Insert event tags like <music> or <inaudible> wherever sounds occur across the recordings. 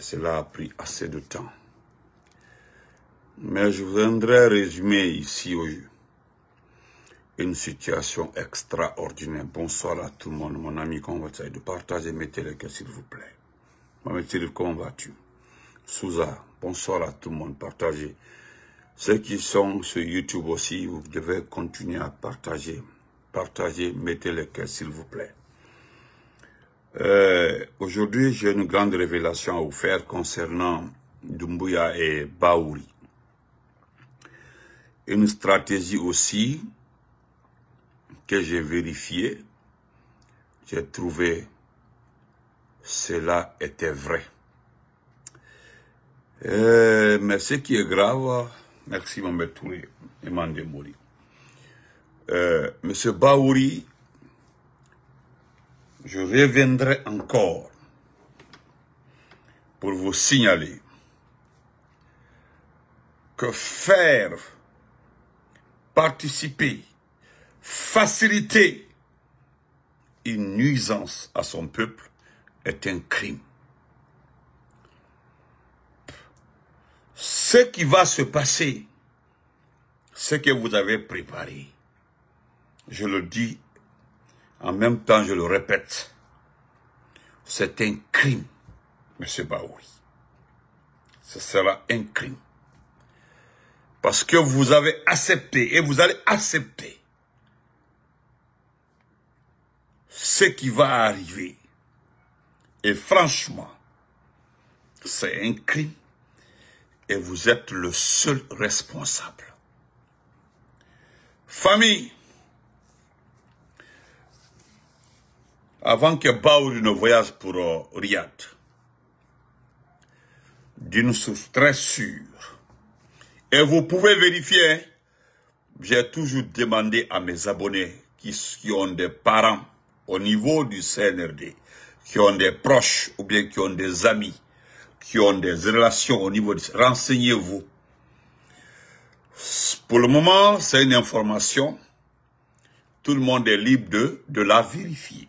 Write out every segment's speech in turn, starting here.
cela a pris assez de temps. Mais je voudrais résumer ici une situation extraordinaire. Bonsoir à tout le monde, mon ami vas-tu de partager les cas s'il vous plaît. comment vas-tu Souza, bonsoir à tout le monde, partagez. Ceux qui sont sur YouTube aussi, vous devez continuer à partager. Partagez, mettez les cœurs, s'il vous plaît. Euh, aujourd'hui, j'ai une grande révélation à vous faire concernant Dumbuya et Baouri. Une stratégie aussi que j'ai vérifiée, j'ai trouvé cela était vrai. Euh, mais ce qui est grave, merci Mme Touré et Mme Euh, Monsieur Baouri je reviendrai encore pour vous signaler que faire, participer, faciliter une nuisance à son peuple est un crime. Ce qui va se passer, ce que vous avez préparé, je le dis en même temps, je le répète, c'est un crime, M. Baoui. Ce sera un crime. Parce que vous avez accepté et vous allez accepter ce qui va arriver. Et franchement, c'est un crime et vous êtes le seul responsable. Famille, avant que Baoud ne voyage pour euh, Riyad, d'une source très sûre. Et vous pouvez vérifier, hein, j'ai toujours demandé à mes abonnés qui, ont des parents au niveau du CNRD, qui ont des proches ou bien qui ont des amis, qui ont des relations au niveau du... Renseignez-vous. Pour le moment, c'est une information. Tout le monde est libre de, de la vérifier.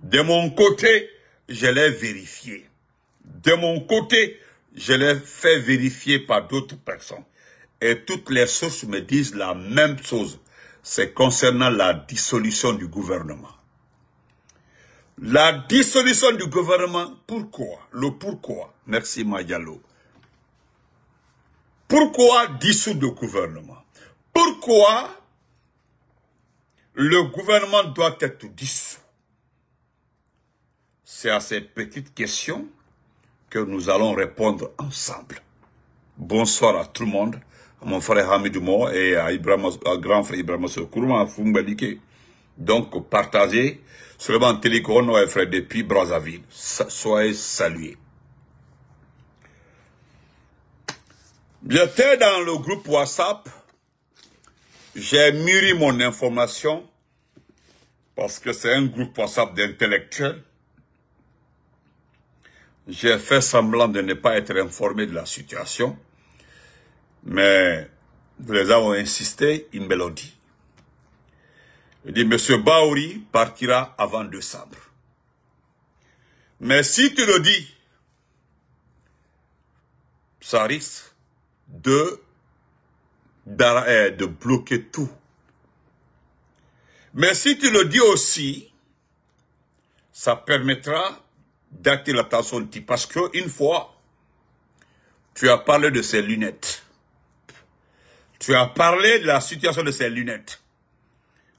De mon côté, je l'ai vérifié. De mon côté, je l'ai fait vérifier par d'autres personnes. Et toutes les sources me disent la même chose. C'est concernant la dissolution du gouvernement. La dissolution du gouvernement, pourquoi Le pourquoi Merci Mayalo. Pourquoi dissoudre le gouvernement Pourquoi le gouvernement doit être dissous c'est à ces petites questions que nous allons répondre ensemble. Bonsoir à tout le monde, à mon frère Hamid et à, Ibrahim, grand frère Ibrahim Sokourma, à Donc, partagez, seulement téléphone et frère depuis Brazzaville. Soyez salués. J'étais dans le groupe WhatsApp, j'ai mûri mon information, parce que c'est un groupe WhatsApp d'intellectuels, j'ai fait semblant de ne pas être informé de la situation, mais nous les avons insisté, il me l'a dit. Il dit, Monsieur Baouri partira avant décembre. Mais si tu le dis, ça risque de eh, bloquer tout. Mais si tu le dis aussi, ça permettra d'acter la personne parce que une fois, tu as parlé de ses lunettes. Tu as parlé de la situation de ses lunettes.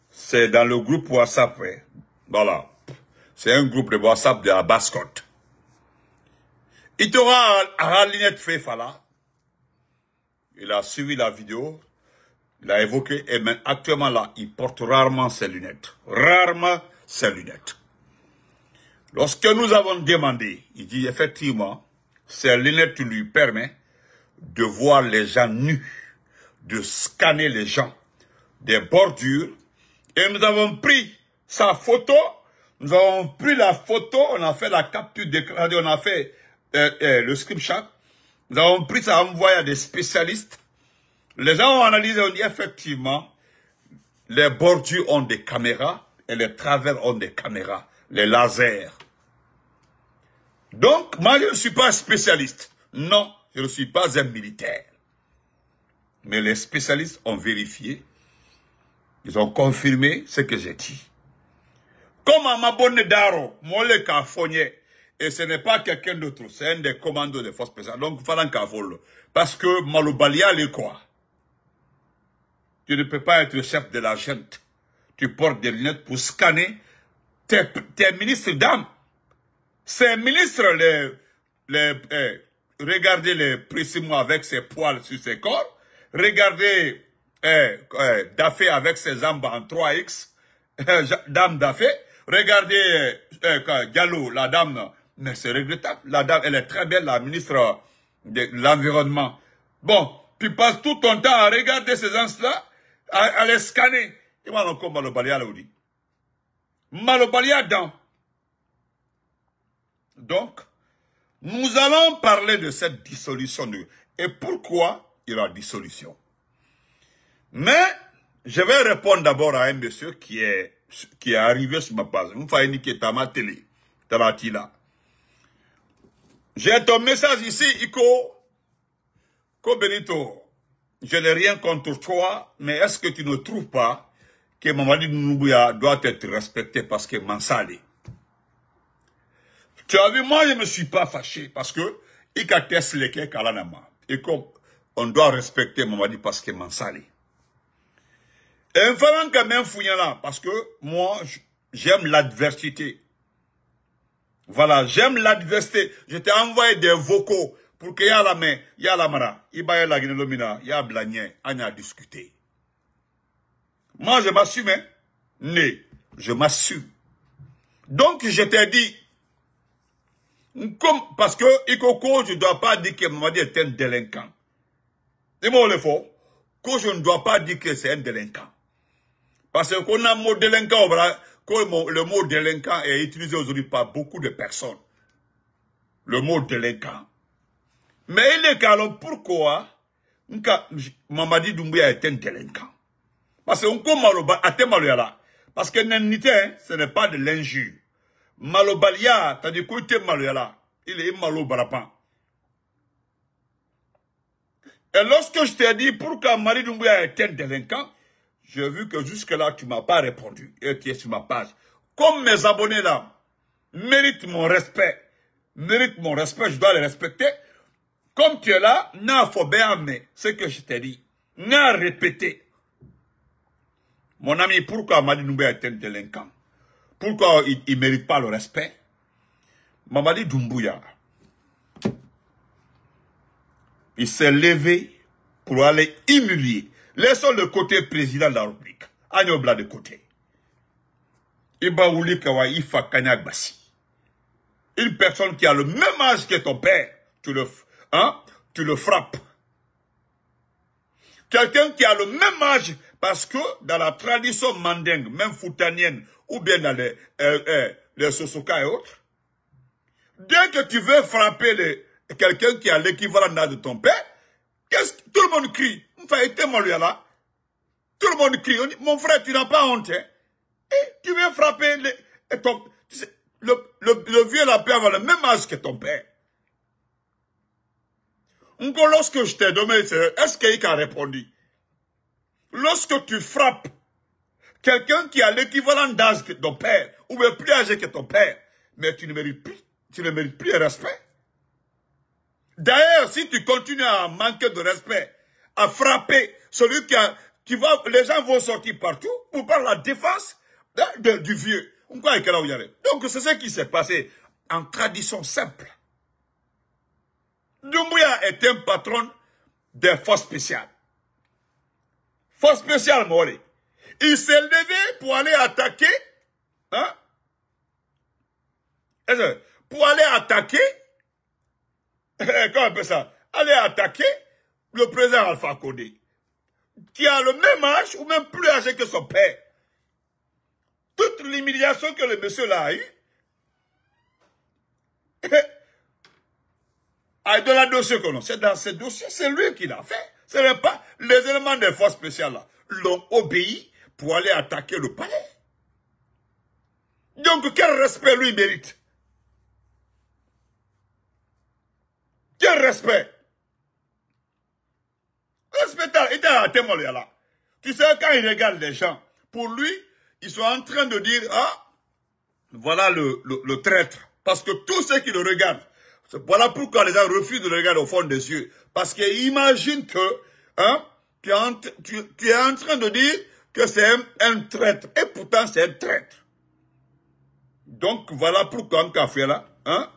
C'est dans le groupe WhatsApp, Voilà. C'est un groupe de WhatsApp de la basse Il t'aura à la lunette Il a suivi la vidéo, il a évoqué, et maintenant actuellement là, il porte rarement ses lunettes. Rarement ses lunettes. Lorsque nous avons demandé, il dit effectivement, ces lunettes lui permet de voir les gens nus, de scanner les gens, des bordures, et nous avons pris sa photo, nous avons pris la photo, on a fait la capture déclarée, on a fait euh, euh, le screenshot, nous avons pris ça envoyé à des spécialistes, les gens ont analysé, on dit effectivement, les bordures ont des caméras et les travers ont des caméras les lasers. Donc, moi, je ne suis pas spécialiste. Non, je ne suis pas un militaire. Mais les spécialistes ont vérifié. Ils ont confirmé ce que j'ai dit. Comme je Daro, le cafonnier, et ce n'est pas quelqu'un d'autre, c'est un des commandos des forces spéciales. Donc, Falan Parce que Maloubalia, est quoi Tu ne peux pas être chef de la gente. Tu portes des lunettes pour scanner tes, tes ministres d'âme. Ces ministres, les, les, eh, regardez les Prissimo avec ses poils sur ses corps, regardez eh, eh, Daffé avec ses jambes en 3X, dame Dafé. regardez Gallo, la dame, mais c'est regrettable, la dame, elle est très belle, la ministre de l'Environnement. Bon, tu passes tout ton temps à regarder ces gens-là, à, les scanner. Et voilà comment le la dit. Malobaliadan. Donc, nous allons parler de cette dissolution de, et pourquoi il y a dissolution. Mais, je vais répondre d'abord à un monsieur qui est, qui est arrivé sur ma page. Télé. J'ai ton message ici, Iko. Kobenito, Je n'ai rien contre toi, mais est-ce que tu ne trouves pas que Mamadi Noumbouya doit être respecté parce que Mansali. Tu as vu, moi, je ne me suis pas fâché parce que Ikates Leke Kalanama. Et qu'on doit respecter Mamadi parce que Mansali. Et il quand même fouillant là, parce que moi, j'aime l'adversité. Voilà, j'aime l'adversité. Je t'ai envoyé des vocaux pour que y a la main, y a la mara, y a la guinée il y a blagné, on a discuté. Moi, je m'assume. Né, hein. je m'assume. Donc, je t'ai dit, comme, parce que Ikoko, je ne dois pas dire que Mamadi est un délinquant. Et moi, le faut, que je ne dois pas dire que c'est un délinquant. Parce qu'on le mot délinquant, que le mot délinquant est utilisé aujourd'hui par beaucoup de personnes. Le mot délinquant. Mais il est calme, pourquoi Mamadi Doumbouya est un délinquant parce que Unko Maloba, Parce que hein, ce n'est pas de l'injure. Malobalia, t'as dit maloya Maloyala. Il est Malobarapan. Et lorsque je t'ai dit pourquoi Marie Doumbouya est un délinquant, j'ai vu que jusque-là, tu ne m'as pas répondu. Et tu es sur ma page. Comme mes abonnés là méritent mon respect, méritent mon respect, je dois les respecter. Comme tu es là, n'a faut bien mais ce que je t'ai dit, n'a répété. Mon ami, pourquoi Mamadi Doumbouya est un délinquant Pourquoi il ne mérite pas le respect Mamadi Doumbouya, il s'est levé pour aller humilier. Laissons le côté président de la République. Agnobla de côté. Ibaouli Une personne qui a le même âge que ton père, tu le hein, frappes. Quelqu'un qui a le même âge, parce que dans la tradition mandingue, même foutanienne, ou bien dans les, euh, euh les Sosoka et autres, dès que tu veux frapper quelqu'un qui a l'équivalent de ton père, qu'est-ce tout le monde crie Tout le monde crie, mon frère, tu n'as pas honte. Hein. Et tu veux frapper le, le, vieux, la père, le même âge que ton père lorsque je t'ai demandé, est-ce qu'il a répondu Lorsque tu frappes quelqu'un qui a l'équivalent d'âge que ton père, ou bien plus âgé que ton père, mais tu ne mérites plus, tu ne mérites plus le respect. D'ailleurs, si tu continues à manquer de respect, à frapper celui qui a, tu les gens vont sortir partout pour par la défense du vieux. Donc c'est ce qui s'est passé en tradition simple. Doumbouya est un patron des forces spéciales. Force spéciale, mori. Il s'est levé pour aller attaquer, hein? Pour aller attaquer, <laughs> comment on appelle ça? Aller attaquer le président Alpha Condé, qui a le même âge ou même plus âgé que son père. Toute l'humiliation que le monsieur a eue, <laughs> eh, ah, dans dossier c'est dans ce dossier, c'est lui qui l'a fait. Ce n'est pas les éléments des forces spéciales là, l'ont obéi pour aller attaquer le palais. Donc quel respect lui mérite Quel respect il à témoin là. Tu sais, quand il regarde les gens, pour lui, ils sont en train de dire, ah, voilà le traître. Parce que tous ceux qui le regardent, voilà pourquoi les gens refusent de regarder au fond des yeux. Parce qu'ils imaginent que hein, tu, es en, train de dire que c'est un, traître. Et pourtant, c'est un traître. Donc, voilà pourquoi un café là, hein,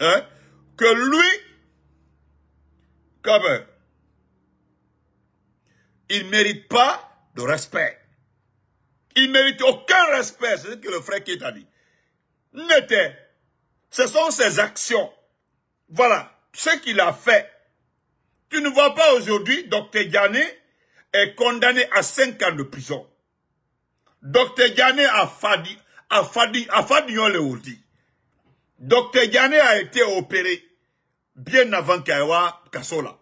hein que lui, comme il ne mérite pas de respect. Il ne mérite aucun respect, c'est ce que le frère qui t'a dit. N'était ce sont ses actions. Voilà ce qu'il a fait. Tu ne vois pas aujourd'hui, Dr Diané est condamné à 5 ans de prison. Docteur Diané a fadi, a fadi, a fadi on le dit. Dr a été opéré bien avant Kaiwa Kassola.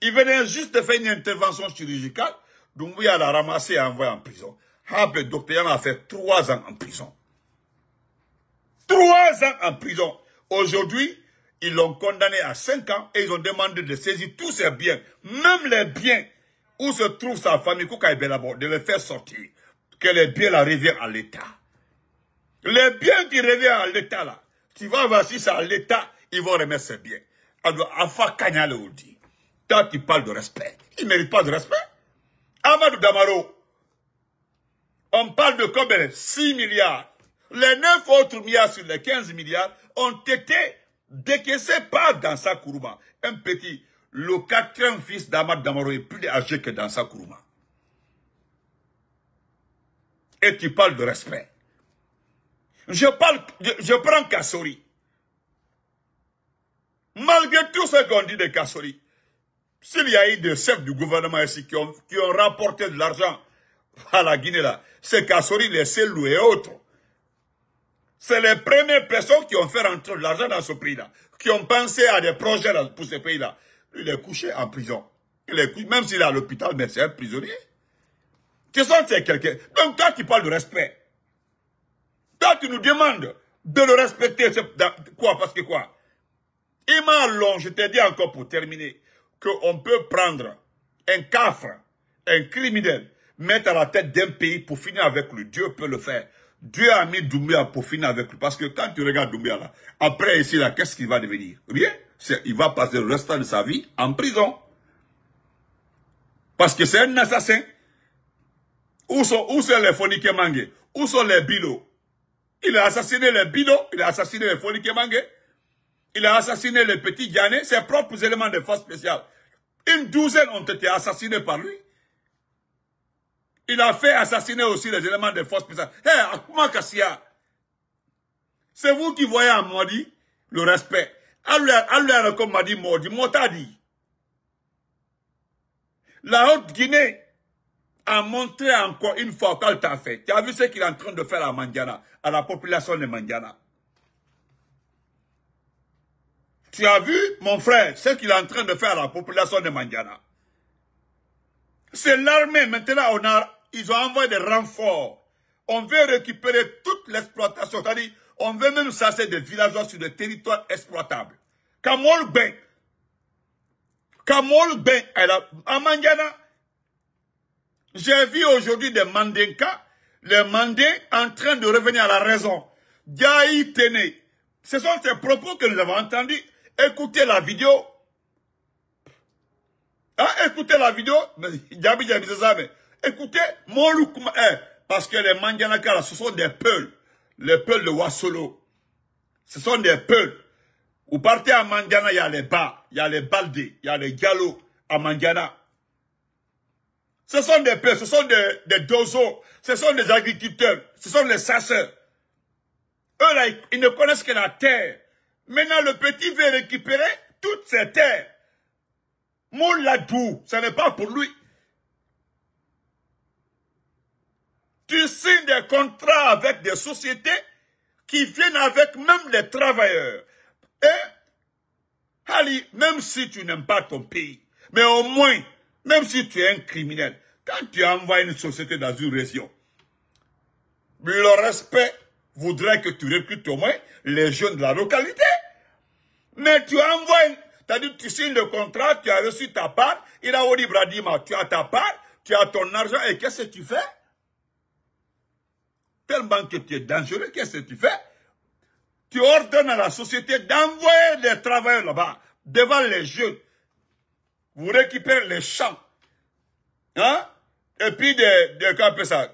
Il venait juste de faire une intervention chirurgicale. donc il l'a ramassé et envoyé en prison. Ah, ben, docteur a fait 3 ans en prison trois ans en prison. Aujourd'hui, ils l'ont condamné à cinq ans et ils ont demandé de saisir tous ses biens, même les biens où se trouve sa famille, de les faire sortir. Que les biens la reviennent à l'État. Les biens qui reviennent à l'État, là, tu vas voir si c'est à l'État, ils vont remettre ces biens. Alors, Afa Kanyale dit, tant qu'il parle de respect, il ne mérite pas de respect. Amadou Damaro, on parle de combien 6 milliards les 9 autres milliards sur les 15 milliards ont été décaissés par Dansa Kourouma. Un petit, le quatrième fils d'Amad Damaro est plus âgé que Dansa Kourouma. Et tu parles de respect. Je parle, je, prends Kassori. Malgré tout ce qu'on dit de Kassori, s'il y a eu des chefs du gouvernement ici qui ont, rapporté de l'argent à la Guinée là, c'est Kassori, les Selou et autres. C'est les premières personnes qui ont fait rentrer l'argent dans ce pays-là, qui ont pensé à des projets pour ce pays-là. Il est couché en prison. Il est même s'il est à l'hôpital, mais c'est un prisonnier. Qui que c'est quelqu'un Donc toi, tu parles de respect. Toi, tu nous demandes de le respecter. Quoi Parce que quoi Et Long, je t'ai dit encore pour terminer, qu'on peut prendre un cafre, un criminel, mettre à la tête d'un pays pour finir avec lui. Dieu peut le faire. Dieu a mis Doumbia pour finir avec lui. Parce que quand tu regardes Doumbia là, après ici là, qu'est-ce qu'il va devenir Rien. Eh il va passer le restant de sa vie en prison. Parce que c'est un assassin. Où sont, où sont les Fonikémangue Où sont les Bilo Il a assassiné les Bilo, il a assassiné les mangués, Il a assassiné les petits Ghanais, ses propres éléments de force spéciale. Une douzaine ont été assassinés par lui. Il a fait assassiner aussi les éléments des forces Akuma Kassia, c'est vous qui voyez à Modi le respect. Alors, comme m'a dit Motadi. La Haute-Guinée a montré encore une fois qu'elle t'a fait. Tu as vu ce qu'il est en train de faire à Mandiana, à la population de Mandiana. Tu as vu, mon frère, ce qu'il est en train de faire à la population de Mandiana. C'est l'armée. Maintenant, on a ils ont envoyé des renforts. On veut récupérer toute l'exploitation. C'est-à-dire, on veut même chasser des villageois sur des territoires exploitables. Kamol Ben. Kamol Ben. À j'ai vu aujourd'hui des Mandinka, les Mandés en train de revenir à la raison. Ce sont ces propos que nous avons entendus. Écoutez la vidéo. Ah, écoutez la vidéo. ça, mais Écoutez, look hein, parce que les Mandianakara, ce sont des peuls. Les peuls de Wasolo. Ce sont des peuls. Vous partez à Mandiana, il y a les bars, il y a les baldés, il y a les Gallo à Mangana. Ce sont des peuls, ce sont des, des dozos, ce sont des agriculteurs, ce sont des chasseurs. Eux, là, ils ne connaissent que la terre. Maintenant, le petit veut récupérer toutes ces terres. Mouladou, ce n'est pas pour lui. Tu signes des contrats avec des sociétés qui viennent avec même les travailleurs. Et, Ali, même si tu n'aimes pas ton pays, mais au moins, même si tu es un criminel, quand tu envoies une société dans une région, le respect voudrait que tu recrutes au moins les jeunes de la localité. Mais tu envoies, c'est-à-dire tu signes le contrat, tu as reçu ta part, il a dit Bradima, tu as ta part, tu as ton argent, et qu'est-ce que tu fais tellement que tu es dangereux, qu'est-ce que tu fais Tu ordonnes à la société d'envoyer des travailleurs là-bas, devant les jeux Vous récupérez les champs. Hein Et puis, des, ça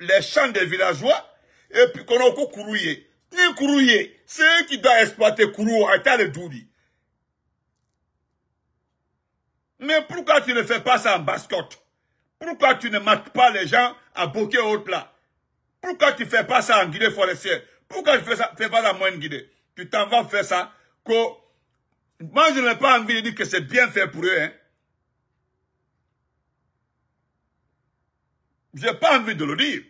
Les champs des villageois, et puis qu'on a encore courrouillé. Ni c'est eux qui doivent exploiter Kourou, le Mais pourquoi tu ne fais pas ça en bascotte Pourquoi tu ne mates pas les gens à bokeh au plat pourquoi tu ne fais pas ça en Guinée forestière Pourquoi tu ne fais, fais, pas ça en Guinée Tu t'en vas faire ça. Moi, je n'ai pas envie de dire que c'est bien fait pour eux. Hein. Je n'ai pas envie de le dire.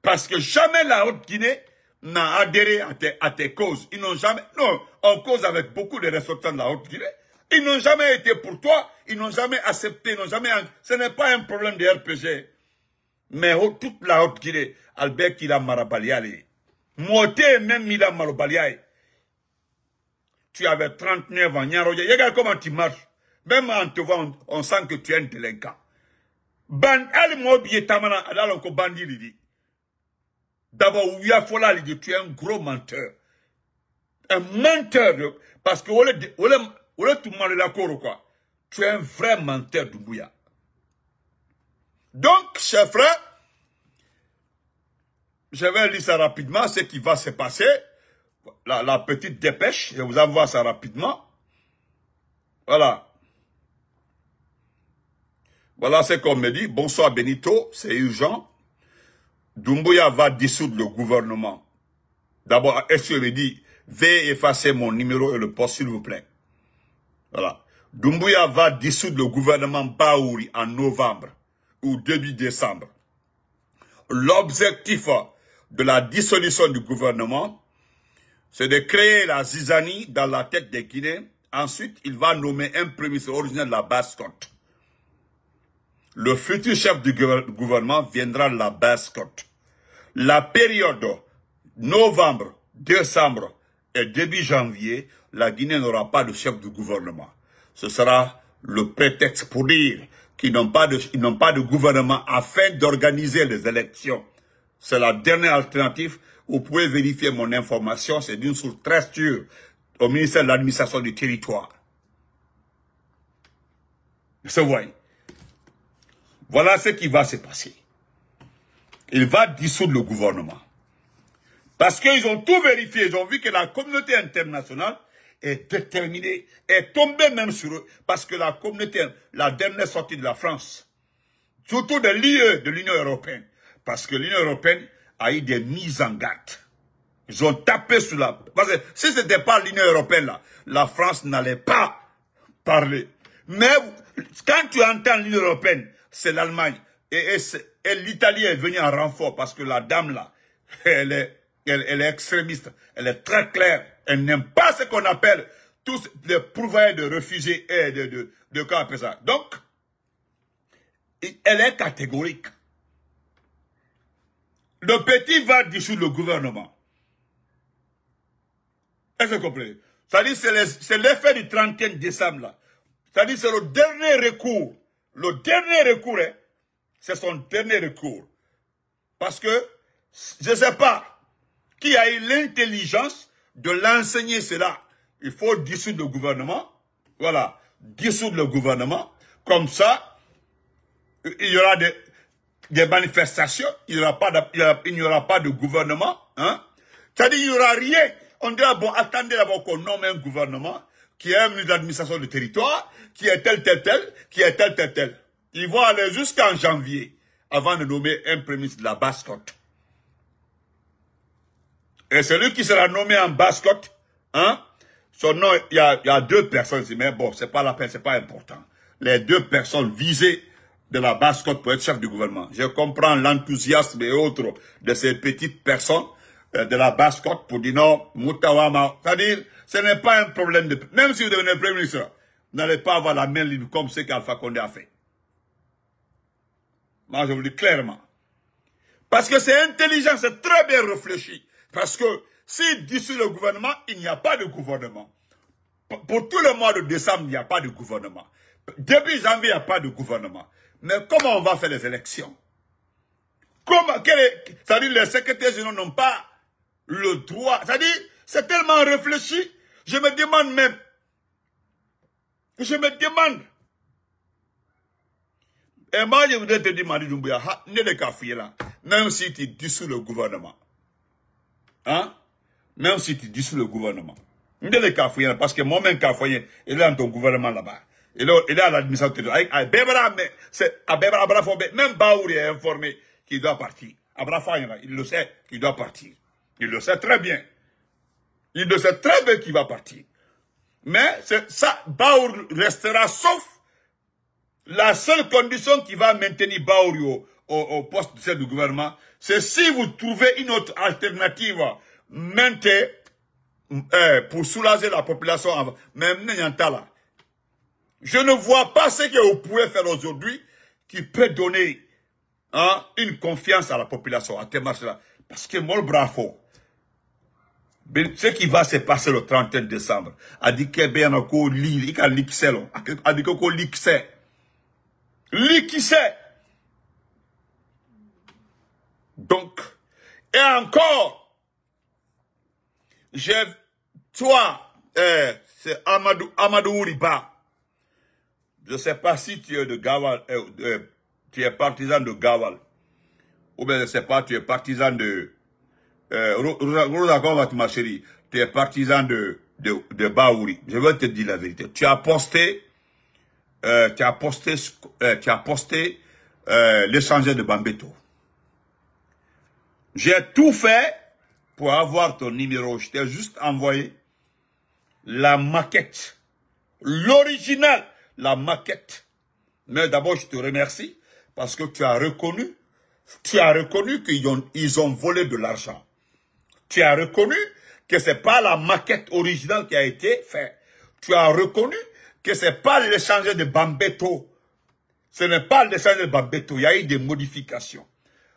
Parce que jamais la Haute-Guinée n'a adhéré à tes, à tes, causes. Ils n'ont jamais... Non, en cause avec beaucoup de ressortants de la Haute-Guinée. Ils n'ont jamais été pour toi. Ils n'ont jamais accepté. Ils n'ont jamais... Ce n'est pas un problème de RPG. Mais oh, toute la haute qui est, Albert qui l'a marabalialé. Moté même il a Tu avais 39 ans, regarde comment tu marches. Même en te voyant, on, sent que tu es un délinquant. Ban, elle m'a oublié tamana, bandit, dit. D'abord, dit, tu es un gros menteur. Un menteur, parce que, Tu es un vrai menteur, Dumbuya. Donc, chers frères, je vais lire ça rapidement, ce qui va se passer. La, petite dépêche, je vous envoie ça rapidement. Voilà. Voilà ce qu'on me dit. Bonsoir Benito, c'est urgent. Dumbuya va dissoudre le gouvernement. D'abord, est-ce je me dit, veuillez effacer mon numéro et le poste, s'il vous plaît. Voilà. Dumbuya va dissoudre le gouvernement Baouri en novembre ou début décembre. L'objectif de la dissolution du gouvernement, c'est de créer la zizanie dans la tête des Guinéens. Ensuite, il va nommer un premier ministre originaire de la Basse-Côte. Le futur chef du gouvernement viendra de la Basse-Côte. La période novembre, décembre et début janvier, la Guinée n'aura pas de chef du gouvernement. Ce sera le prétexte pour dire qui n'ont pas, de, ils pas de gouvernement afin d'organiser les élections. C'est la dernière alternative. Vous pouvez vérifier mon information, c'est d'une source très sûre au ministère de l'administration du territoire. Vous voyez. Voilà ce qui va se passer. Il va dissoudre le gouvernement. Parce qu'ils ont tout vérifié. Ils ont vu que la communauté internationale est déterminée, est tombé même sur eux, parce que la communauté, la dernière sortie de la France, surtout de l'IE, de l'Union européenne, parce que l'Union européenne a eu des mises en garde. Ils ont tapé sur la... Parce que si ce n'était pas l'Union européenne, là, la France n'allait pas parler. Mais quand tu entends l'Union européenne, c'est l'Allemagne. Et, l'Italie est venue en renfort parce que la dame là, <laughs> elle est extrémiste. Elle est très claire. Elle n'aime pas ce qu'on appelle tous les prouvailles de réfugiés et de, de, de, ça. Donc, elle est catégorique. Le petit va dissoudre le gouvernement. Est-ce que vous comprenez cest l'effet du 31 décembre là. cest à c'est le dernier recours. Le dernier recours, hein, c'est son dernier recours. Parce que je ne sais pas qui a eu l'intelligence de l'enseigner cela. Il faut dissoudre le gouvernement. Voilà. Dissoudre le gouvernement. Comme ça, il y aura des, des manifestations. Il n'y aura, pas il n'y aura pas de gouvernement. Hein? C'est-à-dire qu'il n'y aura rien. On dira, bon, attendez d'abord qu'on nomme un gouvernement qui aime un l'administration du territoire, qui est tel, tel, tel, qui est tel, tel, tel. Ils vont aller jusqu'en janvier avant de nommer un premier de la basse côte. Et celui qui sera nommé en Bascotte, hein, son nom, il y a, deux personnes, mais bon, c'est pas la peine, c'est pas important. Les deux personnes visées de la Bascotte pour être chef du gouvernement. Je comprends l'enthousiasme et autres de ces petites personnes euh, de la Bascotte pour dire non, Moutawama. C'est-à-dire, ce n'est pas un problème de... Même si vous devenez Premier ministre, vous n'allez pas avoir la main libre comme ce qu'Alpha Condé a fait. Moi, je vous le dis clairement. Parce que c'est intelligent, c'est très bien réfléchi. Parce que si dissout le gouvernement, il n'y a pas de gouvernement. Pour tout le mois de décembre, il n'y a pas de gouvernement. Depuis janvier, il n'y a pas de gouvernement. Mais comment on va faire les élections Comment, cest les secrétaires généraux n'ont pas le droit. cest c'est tellement réfléchi. Je me demande même. Je me demande. Et moi, je voudrais te dire, Marie Doumbouya, n'est là, même si tu dissous le gouvernement. Hein? Même si tu dis le gouvernement. les parce que moi-même Kafoyen, il est dans ton gouvernement là-bas. Il est à l'administrateur. Ah, même Baouri est informé qu'il doit partir. il le sait qu'il doit partir. Il le sait très bien. Il le sait très bien qu'il va partir. Mais ça, Baour restera sauf la seule condition qui va maintenir Baouri au, poste de du gouvernement, c'est si vous trouvez une autre alternative maintenant euh, pour soulager la population Mais même Je ne vois pas ce que vous pouvez faire aujourd'hui qui peut donner hein, une confiance à la population, à Parce que mon bravo, ben, ce qui va se passer le 31 décembre, a dit que bien encore il a dit donc, et encore, je toi, eh, c'est Amadou, Amadou Je ne sais pas si tu es de Gawal, eh, eh, tu es partisan de Gawal. Ou bien je ne sais pas, tu es partisan de, euh, ma chérie, tu es partisan de, de, Baouri. Je veux te dire la vérité. Tu as posté, euh, tu as posté, tu posté, de Bambeto. J'ai tout fait pour avoir ton numéro. Je t'ai juste envoyé la maquette. L'original, la maquette. Mais d'abord, je te remercie parce que tu as reconnu, tu as reconnu qu'ils ont, ils ont volé de l'argent. Tu as reconnu que c'est pas la maquette originale qui a été faite. Tu as reconnu que c'est pas l'échange de Bambeto. Ce n'est pas l'échange de Bambeto. Il y a eu des modifications.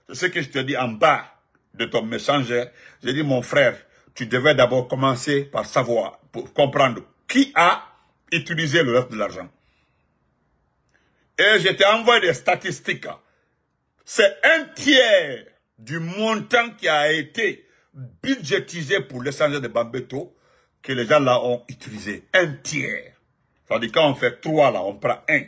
C'est ce que je te dis en bas de ton messager, j'ai dit, mon frère, tu devais d'abord commencer par savoir, pour comprendre qui a utilisé le reste de l'argent. Et je t'ai envoyé des statistiques. C'est un tiers du montant qui a été budgétisé pour l'échangeur de Bambeto que les gens là ont utilisé. Un tiers. C'est-à-dire quand on fait trois là, on prend un.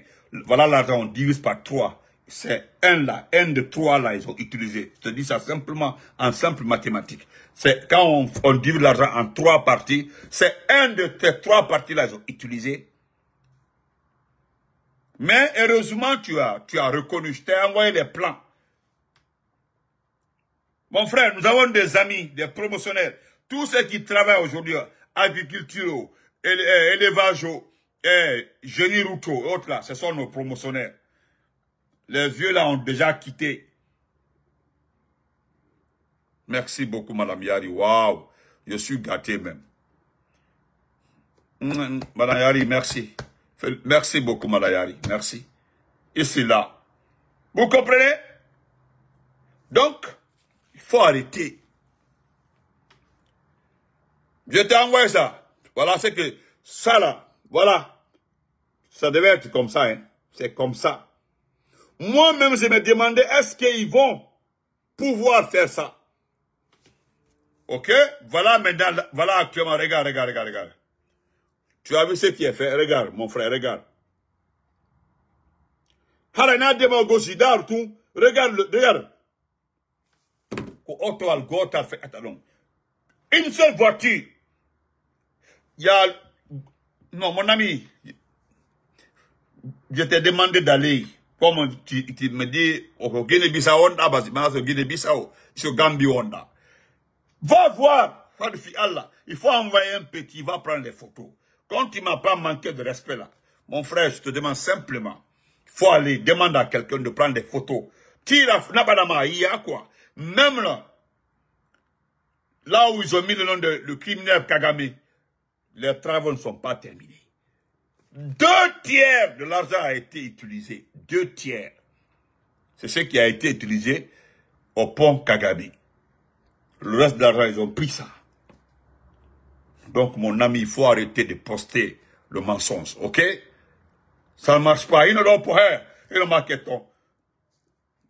Voilà l'argent, on divise par trois c'est un là, un de trois là, ils ont utilisé. Je te dis ça simplement, en simple mathématique. C'est quand on, divise l'argent en trois parties, c'est un de ces trois parties là, ils ont utilisé. Mais heureusement, tu as, tu as reconnu, je t'ai envoyé les plans. Mon frère, nous avons des amis, des promotionnaires, tous ceux qui travaillent aujourd'hui, agriculture, euh, élevage, euh, génie routier, autres là, ce sont nos promotionnaires. Les vieux là ont déjà quitté. Merci beaucoup, Madame Yari. Waouh, je suis gâté même. Mm, Madame Yari, merci. Merci beaucoup, Madame Yari. Merci. Et c'est là. Vous comprenez Donc, il faut arrêter. Je t'ai envoyé ça. Voilà, c'est que ça là, voilà. Ça devait être comme ça, hein. C'est comme ça. Moi-même, je me demandais, est-ce qu'ils vont pouvoir faire ça Ok Voilà maintenant, voilà actuellement, regarde, regarde, regarde, regarde. Tu as vu ce qui est fait Regarde, mon frère, regarde. Regarde, regarde. Une seule voiture. Il y a... Non, mon ami, je t'ai demandé d'aller comme tu me dis, va voir il faut envoyer un petit il va prendre des photos quand tu m'as pas manqué de respect là mon frère je te demande simplement il faut aller demander à quelqu'un de prendre des photos tira il y a quoi même là là où ils ont mis le nom de le criminel Kagame les travaux ne sont pas terminés deux tiers de l'argent a été utilisé. Deux tiers. C'est ce qui a été utilisé au pont Kagabi. Le reste de l'argent, ils ont pris ça. Donc, mon ami, il faut arrêter de poster le mensonge, ok Ça ne marche pas. Ils ne l'ont pas. Ils le pas.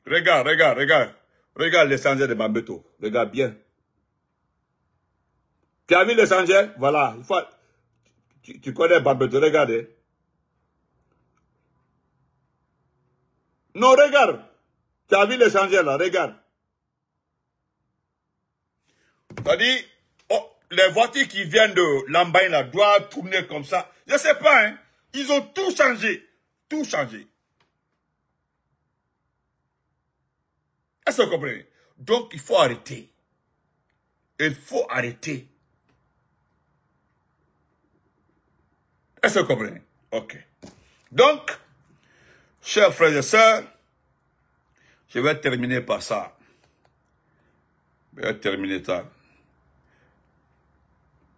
Regarde, regarde, regarde. Regarde l'essentiel de Mambeto. Regarde bien. Tu as vu l'essentiel? Voilà. Il faut... Tu, connais Babette, regarde. Non, regarde. Tu as vu l'échanger là, regarde. Tu à oh, les voitures qui viennent de Lambaye là doivent tourner comme ça. Je ne sais pas, hein. Ils ont tout changé. Tout changé. Est-ce que vous comprenez Donc, il faut arrêter. Il faut arrêter. Est-ce que vous comprenez Ok. Donc, chers frères et sœurs, je vais terminer par ça. Je vais terminer ça.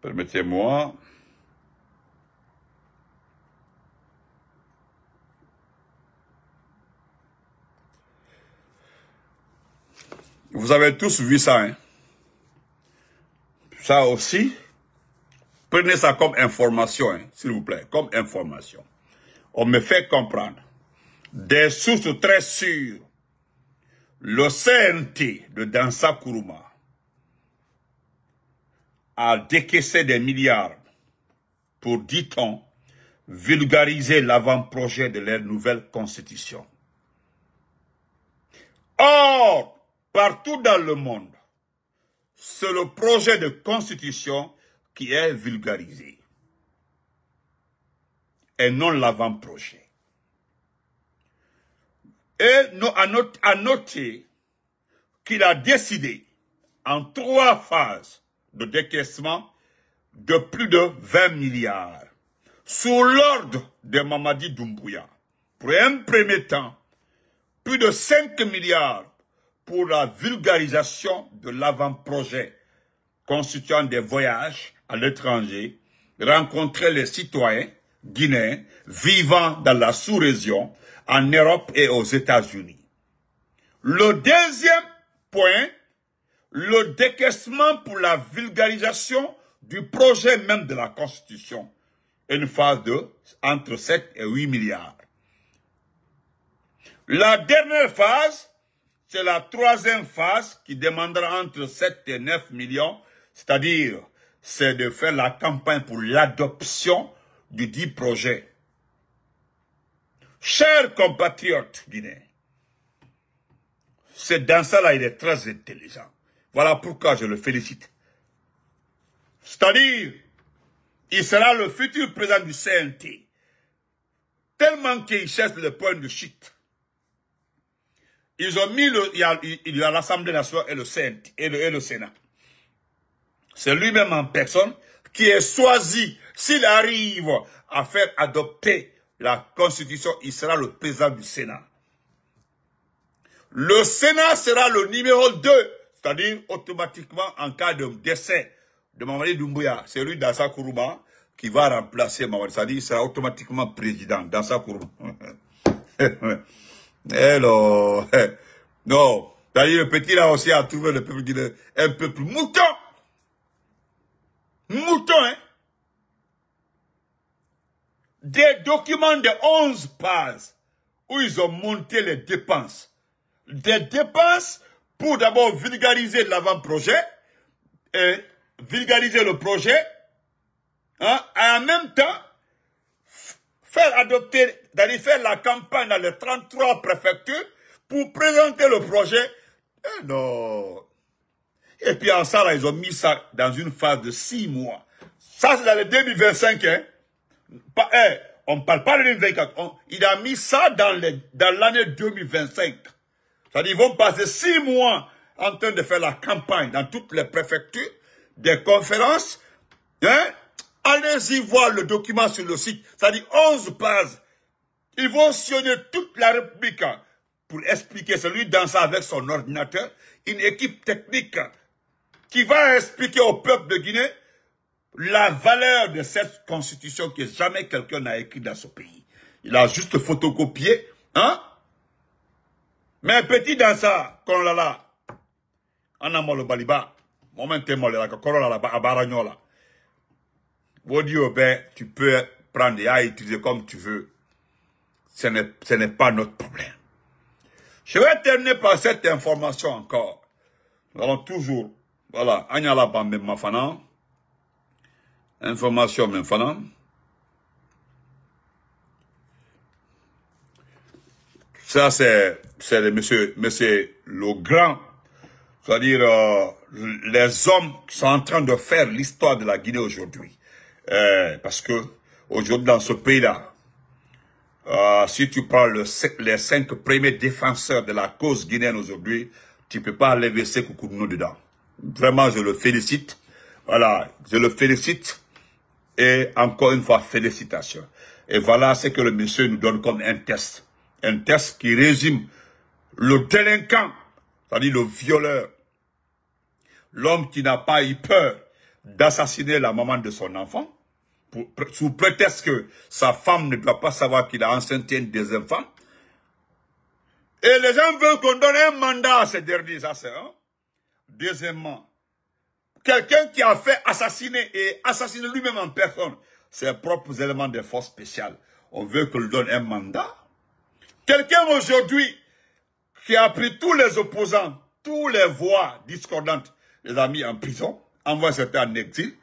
Permettez-moi. Vous avez tous vu ça, hein? Ça aussi, Prenez ça comme information, hein, s'il vous plaît, comme information. On me fait comprendre, des sources très sûres, le CNT de Dansa Kuruma a décaissé des milliards pour, dit-on, vulgariser l'avant-projet de leur nouvelle constitution. Or, partout dans le monde, c'est le projet de constitution qui est vulgarisé et non l'avant-projet. Et nous à noter qu'il a décidé en trois phases de décaissement de plus de 20 milliards sous l'ordre de Mamadi Doumbouya. Pour un premier temps, plus de 5 milliards pour la vulgarisation de l'avant-projet constituant des voyages à l'étranger, rencontrer les citoyens guinéens vivant dans la sous-région, en Europe et aux États-Unis. Le deuxième point, le décaissement pour la vulgarisation du projet même de la Constitution. Une phase de entre 7 et 8 milliards. La dernière phase, c'est la troisième phase qui demandera entre 7 et 9 millions, c'est-à-dire c'est de faire la campagne pour l'adoption du dit projet. Chers compatriotes guinéens, c'est dans ça là, il est très intelligent. Voilà pourquoi je le félicite. C'est-à-dire, il sera le futur président du CNT. Tellement qu'il cherche le point de chute. Ils ont mis il l'Assemblée nationale et le CNT, et le Sénat. C'est lui-même en personne qui est choisi, s'il arrive à faire adopter la Constitution, il sera le président du Sénat. Le Sénat sera le numéro 2, c'est-à-dire automatiquement en cas de décès de Mamadi Doumbouya, c'est lui sa qui va remplacer Mamadi, c'est-à-dire il sera automatiquement président sa Kourouma. <laughs> Hello. <laughs> Non, cest le petit là aussi a trouvé le peuple un peuple mouton Moutons hein? Des documents de 11 pages où ils ont monté les dépenses. Des dépenses pour d'abord vulgariser l'avant-projet, et vulgariser le projet, hein, et en même temps, faire adopter, d'aller faire la campagne dans les 33 préfectures pour présenter le projet. Et eh non, et puis en ça, là, ils ont mis ça dans une phase de six mois. Ça, c'est dans le 2025. Hein. Eh, on ne parle pas de 2024. On, il a mis ça dans l'année dans 2025. C'est-à-dire ils vont passer six mois en train de faire la campagne dans toutes les préfectures, des conférences. Hein. Allez-y voir le document sur le site. C'est-à-dire 11 pages. Ils vont sionner toute la République hein, pour expliquer celui dans ça avec son ordinateur. Une équipe technique hein qui va expliquer au peuple de Guinée la valeur de cette constitution que jamais quelqu'un n'a écrit dans ce pays. Il a juste photocopié, hein? Mais petit dans ça, qu'on en là, le baliba, momenté molé la la baragnola. Bodio ben, tu peux prendre et utiliser comme tu veux. Ce n'est pas notre problème. Je vais terminer par cette information encore. Nous allons toujours voilà, Agnala la bambe information mɛ ça c'est c'est le monsieur monsieur le grand c'est-à-dire euh, les hommes sont en train de faire l'histoire de la Guinée aujourd'hui euh, parce que aujourd'hui dans ce pays-là euh, si tu prends les cinq premiers défenseurs de la cause guinéenne aujourd'hui, tu peux pas lever ces coucou dedans. Vraiment, je le félicite. Voilà, je le félicite. Et encore une fois, félicitations. Et voilà ce que le monsieur nous donne comme un test. Un test qui résume le délinquant, c'est-à-dire le violeur, l'homme qui n'a pas eu peur d'assassiner la maman de son enfant, sous prétexte que sa femme ne doit pas savoir qu'il a enceinté des enfants. Et les gens veulent qu'on donne un mandat à ces derniers, assassins. Hein. Deuxièmement, quelqu'un qui a fait assassiner et assassiner lui-même en personne ses propres éléments de force spéciales. On veut que lui donne un mandat. Quelqu'un aujourd'hui qui a pris tous les opposants, tous les voix discordantes, les a mis en prison, envoie certains en exil.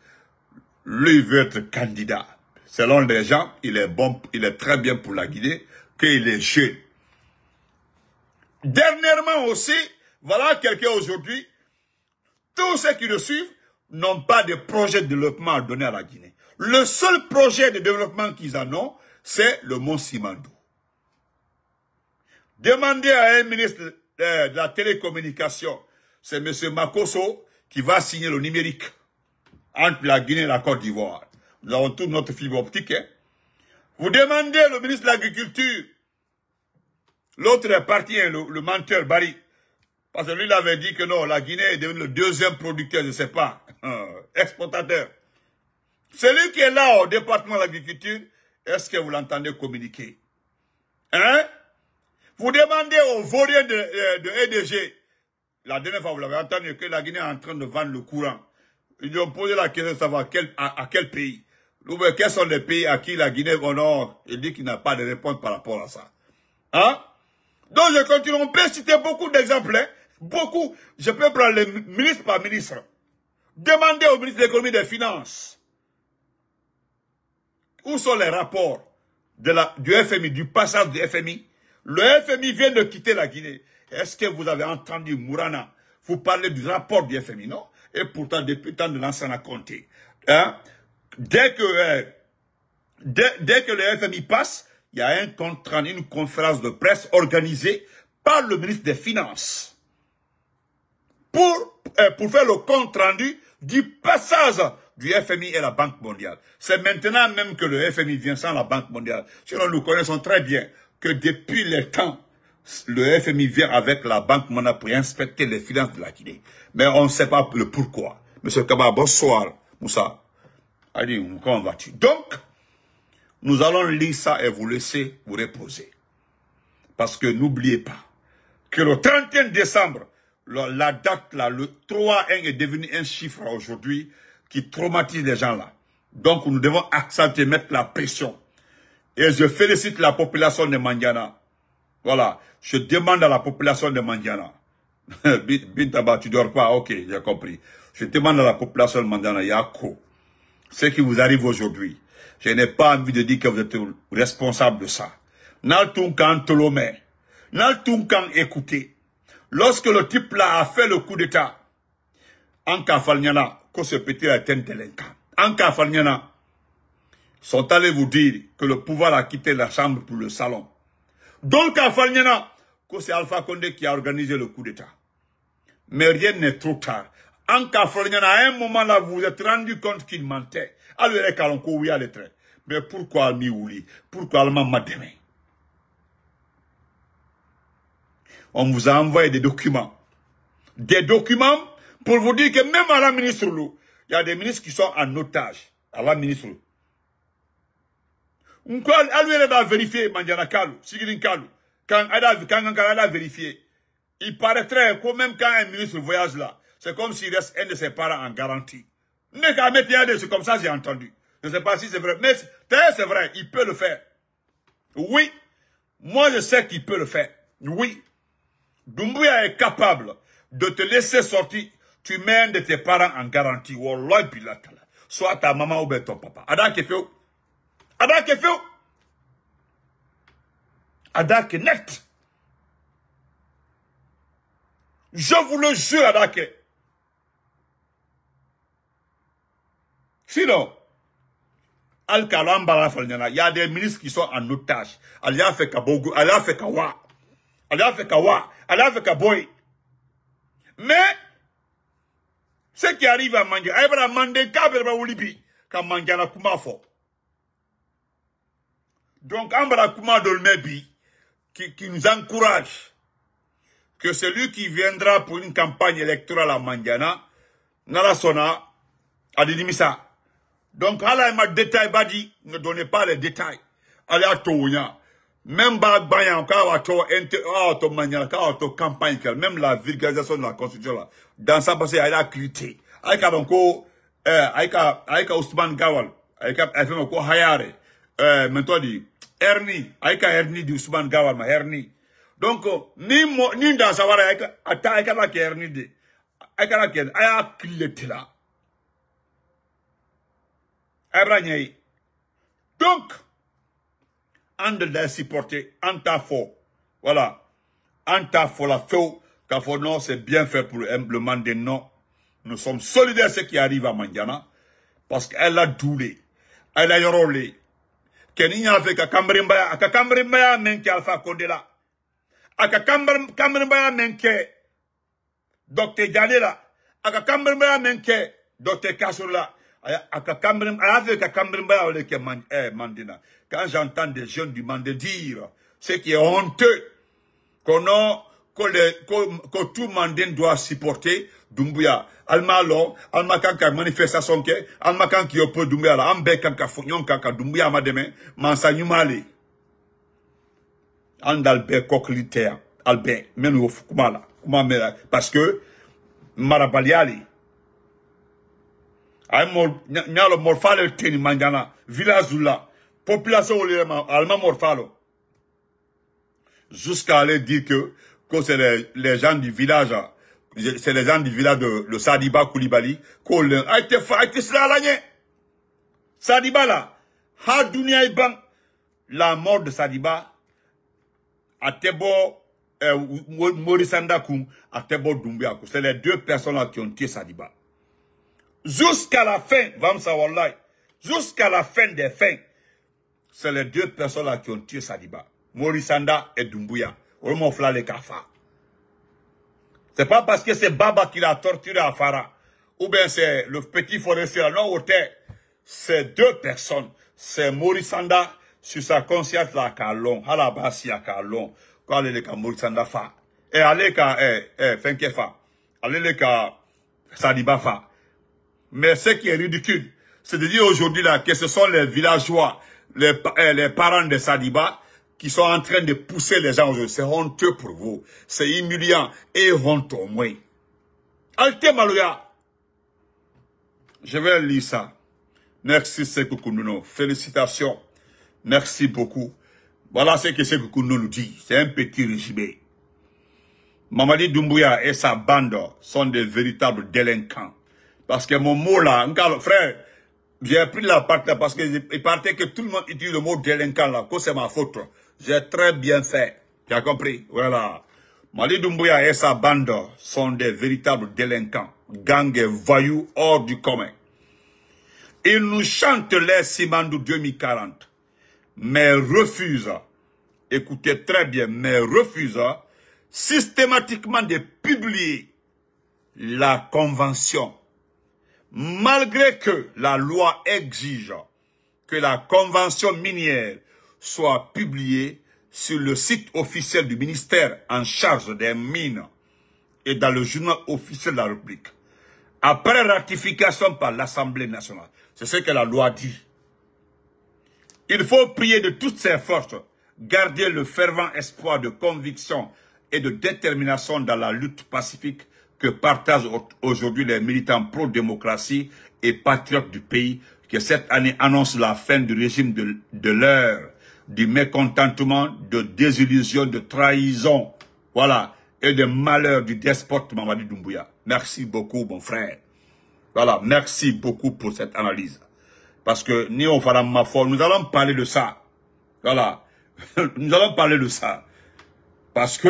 Lui veut être candidat. Selon les gens, il est bon, il est très bien pour la Guinée, qu'il est jeune. Dernièrement aussi, voilà quelqu'un aujourd'hui tous ceux qui le suivent n'ont pas de projet de développement à donner à la Guinée. Le seul projet de développement qu'ils en ont, c'est le mont Simandou. Demandez à un ministre de la télécommunication, c'est M. Makoso qui va signer le numérique entre la Guinée et la Côte d'Ivoire. Nous avons toute notre fibre optique. Hein. Vous demandez le ministre de l'Agriculture, l'autre parti, hein, le menteur Barry, parce que lui, il avait dit que non, la Guinée est devenue le deuxième producteur, je ne sais pas, <laughs> exportateur. Celui qui est là au département de l'agriculture, est-ce que vous l'entendez communiquer Hein Vous demandez au volier de, euh, de, EDG, la dernière fois, vous l'avez entendu, que la Guinée est en train de vendre le courant. Ils ont posé la question de savoir à quel, pays. Quels sont les pays à qui la Guinée honore Il dit qu'il n'a pas de réponse par rapport à ça. Hein donc je continue, on peut citer beaucoup d'exemples. Hein? Beaucoup, je peux prendre le ministre par ministre. Demandez au ministre de l'économie et des finances. Où sont les rapports de du FMI, du passage du FMI Le FMI vient de quitter la Guinée. Est-ce que vous avez entendu Mourana vous parler du rapport du FMI, non Et pourtant, depuis le temps de l'ancien Conté, hein, euh, dès que le FMI passe, il y a un une conférence de presse organisée par le ministre des Finances pour, euh, pour faire le compte rendu du passage du FMI et la Banque mondiale. C'est maintenant même que le FMI vient sans la Banque mondiale. Sinon, nous connaissons très bien que depuis les temps, le FMI vient avec la Banque mondiale pour inspecter les finances de la Guinée. Mais on ne sait pas le pourquoi. Monsieur Kaba, bonsoir, Moussa. Allez, comment vas-tu Donc, nous allons lire ça et vous laisser vous reposer. Parce que n'oubliez pas que le 31 décembre, la, date là, le 3-1 est devenu un chiffre aujourd'hui qui traumatise les gens là. Donc nous devons accentuer, mettre la pression. Et je félicite la population de Mandiana. Voilà, je demande à la population de Mandiana. <laughs> Bintaba, tu dors pas, ok, j'ai compris. Je demande à la population de Mandiana, Yako, ce qui vous arrive aujourd'hui, je n'ai pas envie de dire que vous êtes responsable de ça. Tolomé, écoutez, Lorsque le type là a fait le coup d'État, en Kafalniana, que ce petit a été en Kafalniana, sont allés vous dire que le pouvoir a quitté la chambre pour le salon. Donc Kafalniana, c'est Alpha Condé qui a organisé le coup d'État. Mais rien n'est trop tard. En Kafalniana, à un moment là, vous vous êtes rendu compte qu'il mentait. Alors, il y à les Mais pourquoi Miouli Pourquoi Alma on vous a envoyé des documents. Des documents pour vous dire que même à la ministre Lou, il y a des ministres qui sont en otage. À la ministre Lou. Elle a vérifié Mandiana Kalou, Sigirin Kalou. Quand elle a vérifié, il paraîtrait que même quand un ministre voyage là, c'est comme s'il reste un de ses parents en garantie. Mais c'est comme ça, j'ai entendu. Je ne sais pas si c'est vrai, mais c'est vrai, il peut le faire. Oui, moi je sais qu'il peut le faire. Oui, Dumbuya est capable de te laisser sortir. Tu mènes de tes parents en garantie. Soit ta maman ou ton papa. Ada kefeu. Ada Ada net. Je vous le jure, Ada Sinon, Al-Kalambala il y a des ministres qui sont en otage. al aliafeka wa, fait boy. Mais, ce qui arrive à manger, elle va manger kabel ba quand Mandiana manger na à fo. Donc, Ambra Kouma dolmebi, qui, qui nous encourage, que celui qui viendra pour une campagne électorale à Mandiana, Narasona, a dit ça. Donc, Allah m'a détail, ne donnez pas les détails. Allez à Tounia. Même Bagbayan, quand on manière, quand on campagne, même la vulgarisation de la constitution, là, dans sa passé, il a crité. Aïka Banko, Aïka, Aïka Ousmane Gawal, Aïka FM Ko Hayare, euh, maintenant dit, herni, Aïka herni du Ousmane Gawal, ma herni. Donc, euh, ni, ni dans sa vara, Aïka, Ata Aïka Baki Ernie de, Aïka la Ernie, Aïka Kilete là. Aïka Donc, de les supporter en t'a voilà En t'a faux, la k'a non c'est bien fait pour le Mandé non nous sommes solidaires ce qui arrive à Mandiana parce qu'elle a doulé elle a yorolé. le n'y ni y'a fɛ À a même Alpha Condé là, a ka kanberenbaya mɛn Docteur Dialé là. À Docteur Kassola eh, Quand j'entends des jeunes du Mandé dire ce qui est honteux, qu'on que, le, que, que, tout Mandin doit supporter Dumbuya. Alma lo, alma kanka manifestation ke, alma qui yopo Dumbuya la, ambe kanka fonyon kanka Dumbuya mademe, mansa nyumali. And albe kokliter, albe, nous kumala, kumamera, parce que, marabaliali, a ye mɔri n y'a village population olu yɛrɛ jusqu'à aller dire que que c'est les, gens du village c'est les gens du village de, de Sadiba Koulibaly qu'on a été fait cela Sadiba là Hadunia iban la e mort de Sadiba a été bon euh, Maurice Doumbia c'est les deux personnes qui ont tué Sadiba Jusqu'à la fin, Vamsa Wallahi, jusqu'à la fin des fins, c'est les deux personnes là qui ont tué Sadiba. Morisanda et Dumbuya. Ormonfla les Kafa. C'est pas parce que c'est Baba qui l'a torturé à Farah. Ou bien c'est le petit forestier, terre. C'est deux personnes. C'est Morisanda sur sa conscience là, Kalon. Alabasi à Kalon. Quand elle est Morisanda Fa. Et allez ka, eh, eh, Allez le ka Sadiba Fa. Mais ce qui est ridicule, c'est de dire aujourd'hui là que ce sont les villageois, les, eh, parents de Sadiba, qui sont en train de pousser les gens aujourd'hui. C'est honteux pour vous. C'est humiliant et honteux au moins. Alte Malouya. Je vais lire ça. Merci Sekou Kounounou. Félicitations. Merci beaucoup. Voilà ce que Sekou Kounounou nous dit. C'est un petit régime. Mamadi Doumbouya et sa bande sont des véritables délinquants. Parce que mon mot là, encore, frère, j'ai pris la part là parce qu'il partait que tout le monde utilise le mot délinquant là, que c'est ma faute. J'ai très bien fait. Tu as compris? Voilà. Mali Doumbouya et sa bande sont des véritables délinquants, gangs et voyous hors du commun. Ils nous chantent les Simandou 2040, mais refusent, écoutez très bien, mais refusent systématiquement de publier la convention malgré que la loi exige que la convention minière soit publiée sur le site officiel du ministère en charge des mines et dans le journal officiel de la République. Après ratification par l'Assemblée nationale, c'est ce que la loi dit. Il faut prier de toutes ses forces, garder le fervent espoir de conviction et de détermination dans la lutte pacifique que partagent aujourd'hui les militants pro-démocratie et patriotes du pays, que cette année annonce la fin du régime de, l'heure, du mécontentement, de désillusion, de trahison, voilà, et de malheur du despote Mamadi Doumbouya. Merci beaucoup, mon frère. Voilà, merci beaucoup pour cette analyse. Parce que ma foi nous allons parler de ça. Voilà, <laughs> nous allons parler de ça. Parce que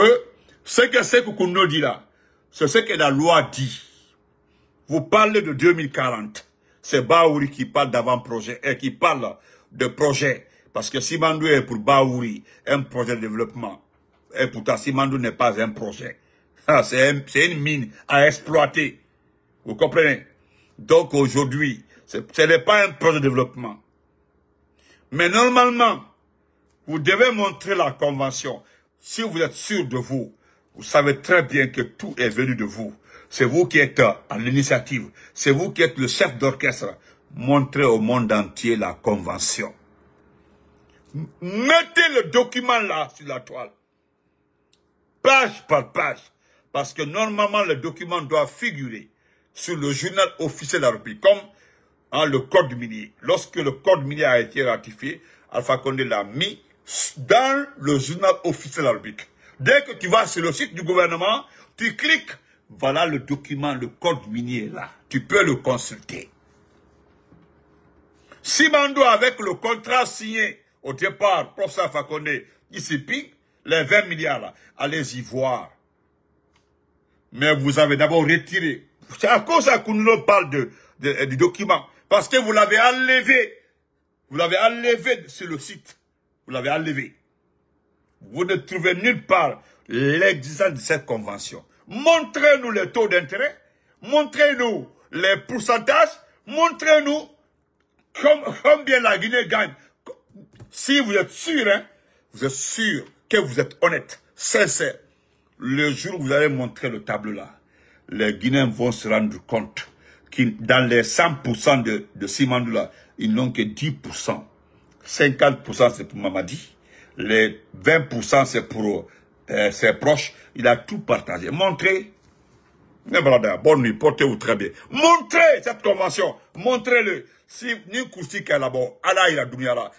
ce que c'est que nous dit là, c'est ce que la loi dit. Vous parlez de 2040. C'est Baouri qui parle d'avant-projet, et euh, qui parle de projet. Parce que Simandou est pour Baouri un projet de développement. Et pourtant, Simandou n'est pas un projet. Ah, c'est une mine à exploiter. Vous comprenez Donc aujourd'hui, ce n'est pas un projet de développement. Mais normalement, vous devez montrer la convention si vous êtes sûr de vous. Vous savez très bien que tout est venu de vous. C'est vous qui êtes à l'initiative. C'est vous qui êtes le chef d'orchestre. Montrez au monde entier la convention. Mettez le document là sur la toile. Page par page. Parce que normalement, le document doit figurer sur le journal officiel de comme en hein, le code minier. Lorsque le code minier a été ratifié, Alpha Condé l'a mis dans le journal officiel de Dès que tu vas sur le site du gouvernement, tu cliques, voilà le document, le code minier là. Tu peux le consulter. Simando avec le contrat signé au départ, professeur Fakonde, ici les 20 milliards là. Allez-y voir. Mais vous avez d'abord retiré. C'est à cause que qu'on nous parle euh, du document. Parce que vous l'avez enlevé. Vous l'avez enlevé sur le site. Vous l'avez enlevé vous ne trouvez nulle part l'existence de cette convention. Montrez-nous le taux d'intérêt, montrez-nous les pourcentages, montrez-nous combien la Guinée gagne. Si vous êtes sûr, hein, vous êtes sûr que vous êtes honnête, sincère, le jour où vous allez montrer le tableau là, les Guinéens vont se rendre compte que dans les 100% de, de là ils n'ont que 10%. 50% c'est pour Mamadi, les 20% c'est pour euh, ses proches, il a tout partagé. Montrez, eh, bonne nuit, portez-vous très bien. Montrez cette convention, montrez-le. Si ni est là-bas, Allah il a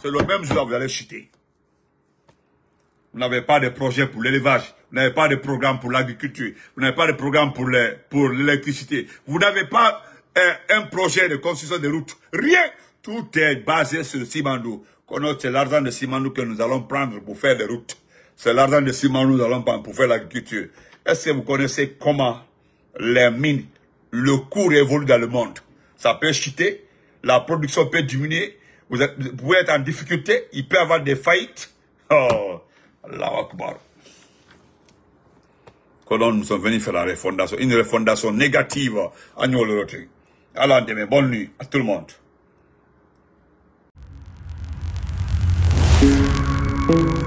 c'est le même jour vous allez chuter. Vous n'avez pas de projet pour l'élevage, vous n'avez pas de programme pour l'agriculture, vous n'avez pas de programme pour l'électricité, vous n'avez pas euh, un projet de construction de routes, rien. Tout est basé sur Simando c'est l'argent de Simanou que nous allons prendre pour faire des routes. C'est l'argent de ciment que nous allons prendre pour faire l'agriculture. Est-ce que vous connaissez comment les mines, le cours évolue dans le monde Ça peut chuter, la production peut diminuer, vous, êtes, pouvez être en difficulté, il peut y avoir des faillites. Oh, Akbar. Quand nous sommes venus faire la refondation, une refondation négative à New York. Alors, bonne nuit à tout le monde. Thank you.